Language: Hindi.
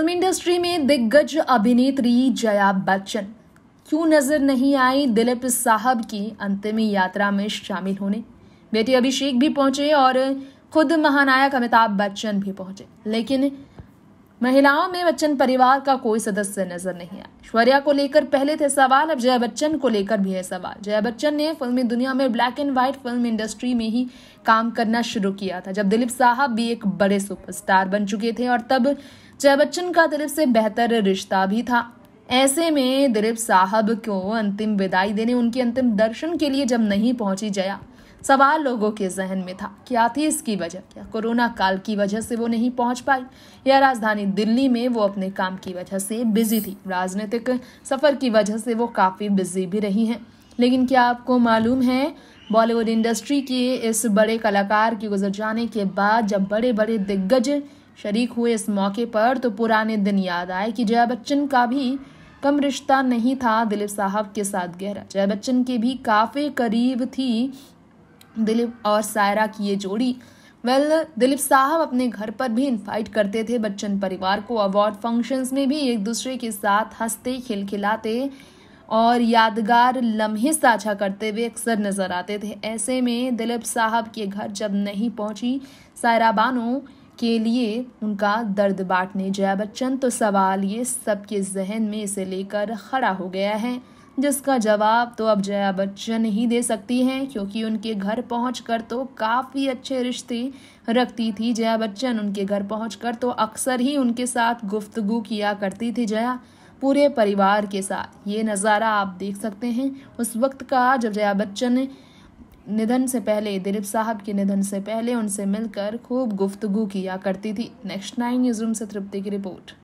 फिल्म इंडस्ट्री में दिग्गज अभिनेत्री जया बच्चन क्यों नजर नहीं आई दिलीप साहब की अंतिम यात्रा में शामिल होने बेटे अभिषेक भी पहुंचे और खुद महानायक अमिताभ बच्चन भी पहुंचे लेकिन महिलाओं में बच्चन परिवार का कोई सदस्य नजर नहीं आया श्वर्या को लेकर पहले थे सवाल अब जया बच्चन को लेकर भी है सवाल जया बच्चन ने फिल्मी दुनिया में black and white film industry में ही काम करना शुरू किया था जब दिलीप साहब भी एक बड़े सुपरस्टार बन चुके थे और तब जय बच्चन का दिलीप से बेहतर रिश्ता भी था ऐसे में दिलीप साहब को अंतिम विदाई देने उनके अंतिम दर्शन के लिए जब नहीं पहुंची जया सवाल लोगों के जहन में था क्या थी इसकी वजह क्या कोरोना काल की वजह से वो नहीं पहुंच पाई या राजधानी दिल्ली में वो अपने काम की वजह से बिजी थी राजनीतिक सफर की वजह से वो काफ़ी बिजी भी रही हैं लेकिन क्या आपको मालूम है बॉलीवुड इंडस्ट्री के इस बड़े कलाकार के गुजर जाने के बाद जब बड़े बड़े दिग्गज शरीक हुए इस मौके पर तो पुराने दिन याद आए कि जया बच्चन का भी कम रिश्ता नहीं था दिलीप साहब के साथ गहरा जया बच्चन के भी काफ़ी करीब थी दिलीप और सायरा की ये जोड़ी वेल well, दिलीप साहब अपने घर पर भी इनवाइट करते थे बच्चन परिवार को अवार्ड फंक्शंस में भी एक दूसरे के साथ हंसते खिलखिलाते और यादगार लम्हे साझा करते हुए अक्सर नजर आते थे ऐसे में दिलीप साहब के घर जब नहीं पहुंची सायरा बानो के लिए उनका दर्द बांटने जया बच्चन तो सवाल ये सबके जहन में इसे लेकर खड़ा हो गया है जिसका जवाब तो अब जया बच्चन ही दे सकती हैं क्योंकि उनके घर पहुँच तो काफ़ी अच्छे रिश्ते रखती थी जया बच्चन उनके घर पहुँच तो अक्सर ही उनके साथ गुफ्तगु किया करती थी जया पूरे परिवार के साथ ये नज़ारा आप देख सकते हैं उस वक्त का जब जया बच्चन निधन से पहले दिलीप साहब के निधन से पहले उनसे मिलकर खूब गुफ्तगु किया करती थी नेक्स्ट नाइन न्यूज़ रूम से तृप्ति की रिपोर्ट